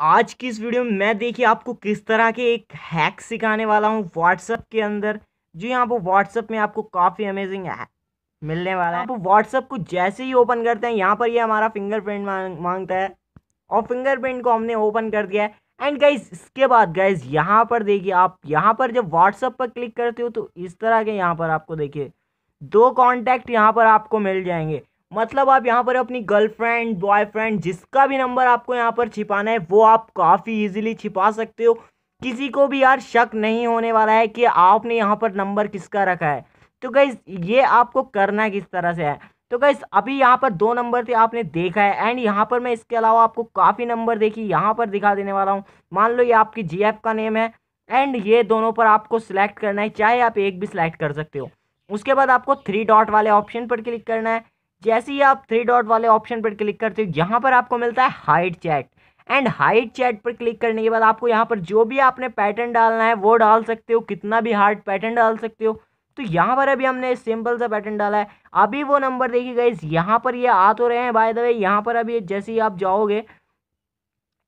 आज की इस वीडियो में मैं देखिए आपको किस तरह के एक हैक सिखाने वाला हूँ व्हाट्सअप के अंदर जी हाँ वो व्हाट्सअप में आपको काफ़ी अमेजिंग है मिलने वाला है आप व्हाट्सअप को जैसे ही ओपन करते हैं यहाँ पर ये यह हमारा फिंगरप्रिंट मांग मांगता है और फिंगरप्रिंट को हमने ओपन कर दिया है एंड गाइज इसके बाद गाइज यहाँ पर देखिए आप यहाँ पर जब व्हाट्सअप पर क्लिक करते हो तो इस तरह के यहाँ पर आपको देखिए दो कॉन्टैक्ट यहाँ पर आपको मिल जाएंगे मतलब आप यहाँ पर अपनी गर्लफ्रेंड बॉयफ्रेंड जिसका भी नंबर आपको यहाँ पर छिपाना है वो आप काफ़ी इजीली छिपा सकते हो किसी को भी यार शक नहीं होने वाला है कि आपने यहाँ पर नंबर किसका रखा है तो गैस ये आपको करना किस तरह से है तो गैस अभी यहाँ पर दो नंबर थे आपने देखा है एंड यहाँ पर मैं इसके अलावा आपको काफ़ी नंबर देखी यहाँ पर दिखा देने वाला हूँ मान लो ये आपकी जी का नेम है एंड ये दोनों पर आपको सिलेक्ट करना है चाहे आप एक भी सिलेक्ट कर सकते हो उसके बाद आपको थ्री डॉट वाले ऑप्शन पर क्लिक करना है जैसे ही आप थ्री डॉट वाले ऑप्शन पर क्लिक करते हो यहाँ पर आपको मिलता है hide chat and hide chat पर क्लिक करने के बाद आपको यहाँ पर जो भी आपने पैटर्न डालना है वो डाल सकते हो कितना भी हार्ड पैटर्न डाल सकते हो तो यहाँ पर अभी हमने सिंपल सा पैटर्न डाला है अभी वो नंबर देखिए गाइज यहाँ पर ये आ तो रहे हैं बाय द वे यहाँ पर अभी जैसे ही आप जाओगे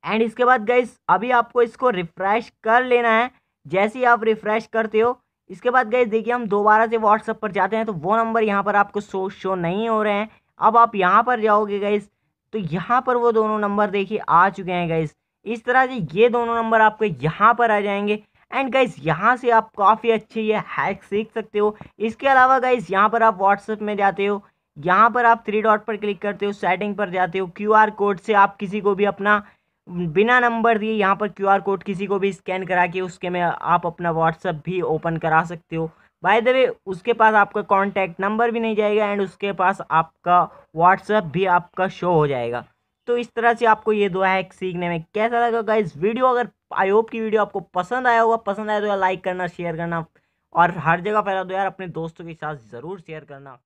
एंड इसके बाद गाइज अभी आपको इसको रिफ्रेश कर लेना है जैसे ही आप रिफ्रेश करते हो इसके बाद गए देखिए हम दोबारा से व्हाट्सअप पर जाते हैं तो वो नंबर यहाँ पर आपको शो शो नहीं हो रहे हैं अब आप यहाँ पर जाओगे गए तो यहाँ पर वो दोनों नंबर देखिए आ चुके हैं गए इस तरह से ये दोनों नंबर आपके यहाँ पर आ जाएंगे एंड गाइज यहाँ से आप काफ़ी अच्छे ये हैक सीख सकते हो इसके अलावा गाइज यहाँ पर आप व्हाट्सएप में जाते हो यहाँ पर आप थ्री डॉट पर क्लिक करते हो सेटिंग पर जाते हो क्यूआर कोड से आप किसी को भी अपना बिना नंबर दिए यहाँ पर क्यूआर कोड किसी को भी स्कैन करा के उसके में आप अपना व्हाट्सअप भी ओपन करा सकते हो बाय द वे उसके पास आपका कॉन्टैक्ट नंबर भी नहीं जाएगा एंड उसके पास आपका व्हाट्सअप भी आपका शो हो जाएगा तो इस तरह से आपको ये दो हैक सीखने में कैसा लगा गाइज वीडियो अगर आई होप की वीडियो आपको पसंद आया होगा पसंद आया तो लाइक करना शेयर करना और हर जगह फैला दो यार अपने दोस्तों के साथ ज़रूर शेयर करना